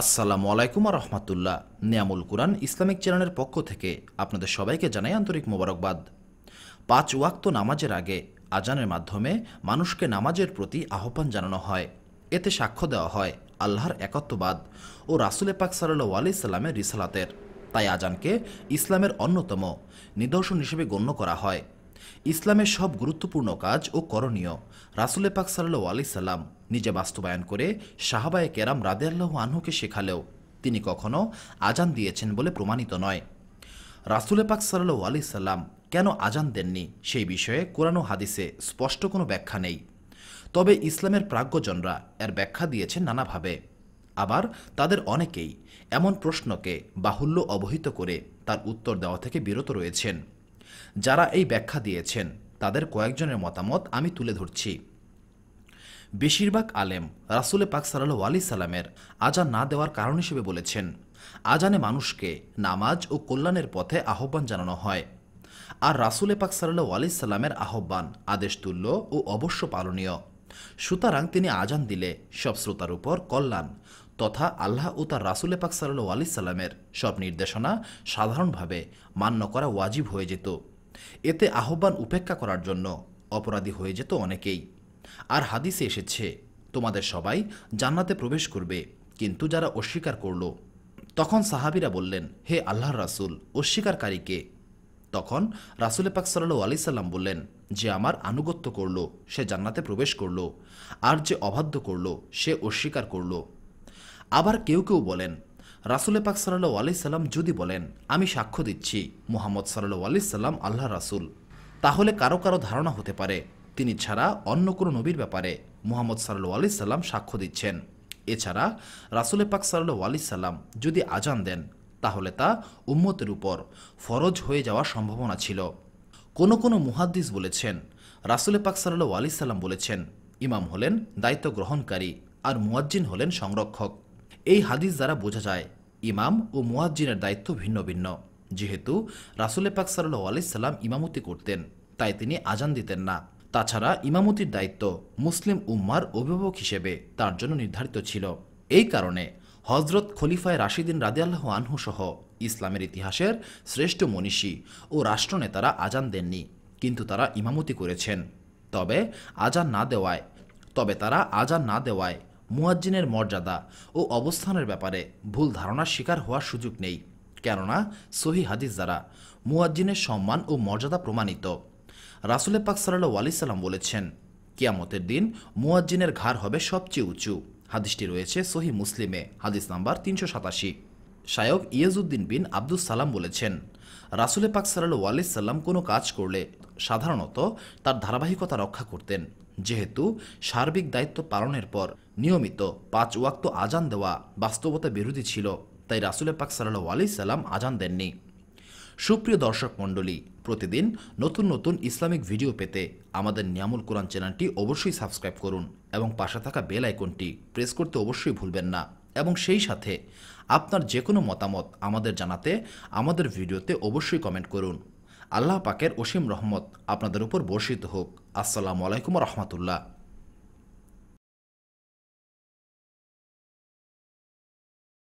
আসসালামু আলাইকুম রহমতুল্লাহ নিয়ামুল কুরআন ইসলামিক চ্যানেলের পক্ষ থেকে আপনাদের সবাইকে জানাই আন্তরিক মোবারকবাদ পাঁচ ওয়াক্ত নামাজের আগে আজানের মাধ্যমে মানুষকে নামাজের প্রতি আহ্বান জানানো হয় এতে সাক্ষ্য দেওয়া হয় আল্লাহর একত্ববাদ ও রাসুলে পাক সাল্লু আলি রিসালাতের তাই আজানকে ইসলামের অন্যতম নিদর্শন হিসেবে গণ্য করা হয় ইসলামের সব গুরুত্বপূর্ণ কাজ ও করণীয় রাসুলে পাক সাল্লু আলি সাল্লাম নিজে বাস্তবায়ন করে শাহাবায় কেরাম রাদে আল্লাহ আনহুকে শেখালেও তিনি কখনো আজান দিয়েছেন বলে প্রমাণিত নয় রাসুলে পাক সাল্লু আলি সাল্লাম কেন আজান দেননি সেই বিষয়ে কোরআন হাদিসে স্পষ্ট কোনো ব্যাখ্যা নেই তবে ইসলামের প্রাজ্ঞজনরা এর ব্যাখ্যা দিয়েছেন নানাভাবে আবার তাদের অনেকেই এমন প্রশ্নকে বাহুল্য অবহিত করে তার উত্তর দেওয়া থেকে বিরত রয়েছেন যারা এই ব্যাখ্যা দিয়েছেন তাদের কয়েকজনের মতামত আমি তুলে ধরছি বেশিরভাগ আলেম রাসুলে পাক সাল্লু আলি সাল্লামের আজান না দেওয়ার কারণ হিসেবে বলেছেন আজানে মানুষকে নামাজ ও কল্যাণের পথে আহ্বান জানানো হয় আর রাসুলে পাক সাল্লু আলি সাল্লামের আহ্বান আদেশতুল্য ও অবশ্য পালনীয় সুতরাং তিনি আজান দিলে সব শ্রোতার উপর কল্যাণ তথা আল্লাহ ও তার রাসুলে পাক সাল আলি সাল্লামের সব নির্দেশনা সাধারণভাবে মান্য করা ওয়াজিব হয়ে যেত এতে আহ্বান উপেক্ষা করার জন্য অপরাধী হয়ে যেত অনেকেই আর হাদিসে এসেছে তোমাদের সবাই জান্নাতে প্রবেশ করবে কিন্তু যারা অস্বীকার করল তখন সাহাবিরা বললেন হে আল্লাহর রাসুল অস্বীকারীকে তখন রাসুল পাক সাল্লু আলি সাল্লাম বললেন যে আমার আনুগত্য করল সে জান্নাতে প্রবেশ করল আর যে অবাধ্য করল সে অস্বীকার করলো আবার কেউ কেউ বলেন রাসুলে পাক সাল্লু আলি সাল্লাম যদি বলেন আমি সাক্ষ্য দিচ্ছি মোহাম্মদ সাল্লু আলি সাল্লাম আল্লাহ রাসুল তাহলে কারো কারো ধারণা হতে পারে তিনি ছাড়া অন্য কোনো নবীর ব্যাপারে মোহাম্মদ সাল্লু আলি সাল্লাম সাক্ষ্য দিচ্ছেন এছাড়া রাসুলে পাক সাল্লু আলি সাল্লাম যদি আজান দেন তাহলে তা উম্মতের উপর ফরজ হয়ে যাওয়ার সম্ভাবনা ছিল কোন কোনো মুহাদ্দিস বলেছেন রাসুলে পাক সাল্লু আলি সাল্লাম বলেছেন ইমাম হলেন দায়িত্ব গ্রহণকারী আর মুয়াজ্জিন হলেন সংরক্ষক এই হাদিস দ্বারা বোঝা যায় ইমাম ও মুয়াজ্জিনের দায়িত্ব ভিন্ন ভিন্ন যেহেতু রাসুলে পাক সাল্লু আলাইসাল্লাম ইমামতি করতেন তাই তিনি আজান দিতেন না তাছাড়া ইমামতির দায়িত্ব মুসলিম উম্মার অভিভাবক হিসেবে তার জন্য নির্ধারিত ছিল এই কারণে হজরত খলিফায় রাশিদিন রাদিয়াল্লাহ আনহু সহ ইসলামের ইতিহাসের শ্রেষ্ঠ মনীষী ও রাষ্ট্রনেতারা আজান দেননি কিন্তু তারা ইমামতি করেছেন তবে আজান না দেওয়ায় তবে তারা আজান না দেওয়ায় মুয়াজ্জিনের মর্যাদা ও অবস্থানের ব্যাপারে ভুল ধারণার শিকার হওয়ার সুযোগ নেই কেননা সহি হাদিস দ্বারা মুয়াজ্জিনের সম্মান ও মর্যাদা প্রমাণিত রাসুলে পাক সাল্লা আলি সাল্লাম বলেছেন কিয়ামতের দিন মুয়াজ্জিনের ঘাড় হবে সবচেয়ে উঁচু হাদিসটি রয়েছে সহি মুসলিমে হাদিস নাম্বার তিনশো সাতাশি শায়ক ইয়াজউদ্দিন বিন আব্দুল সালাম বলেছেন রাসুলে পাক সাল্লু আলি সাল্লাম কোনো কাজ করলে সাধারণত তার ধারাবাহিকতা রক্ষা করতেন যেহেতু সার্বিক দায়িত্ব পালনের পর নিয়মিত পাঁচ ওয়াক্ত আজান দেওয়া বাস্তবতা বিরোধী ছিল তাই রাসুলে পাক সাল্লাহ আলি সাল্লাম আজান দেননি সুপ্রিয় দর্শক মণ্ডলী প্রতিদিন নতুন নতুন ইসলামিক ভিডিও পেতে আমাদের নিয়ামুল কোরআন চ্যানেলটি অবশ্যই সাবস্ক্রাইব করুন এবং পাশে থাকা বেল আইকনটি প্রেস করতে অবশ্যই ভুলবেন না এবং সেই সাথে আপনার যে কোনো মতামত আমাদের জানাতে আমাদের ভিডিওতে অবশ্যই কমেন্ট করুন আল্লাহ পাকের অসীম রহমত আপনাদের উপর বর্ষিত হোক আসসালামু আলাইকুম রহমতুল্লাহ